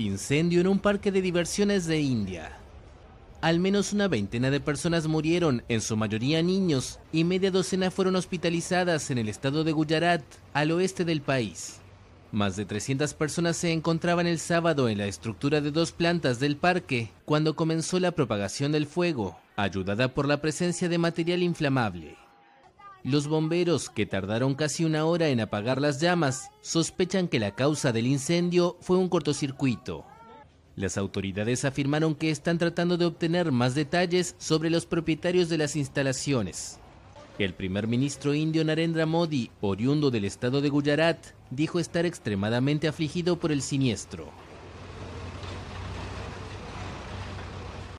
Incendio en un parque de diversiones de India. Al menos una veintena de personas murieron, en su mayoría niños, y media docena fueron hospitalizadas en el estado de Gujarat, al oeste del país. Más de 300 personas se encontraban el sábado en la estructura de dos plantas del parque cuando comenzó la propagación del fuego, ayudada por la presencia de material inflamable. Los bomberos, que tardaron casi una hora en apagar las llamas, sospechan que la causa del incendio fue un cortocircuito. Las autoridades afirmaron que están tratando de obtener más detalles sobre los propietarios de las instalaciones. El primer ministro indio Narendra Modi, oriundo del estado de Gujarat, dijo estar extremadamente afligido por el siniestro.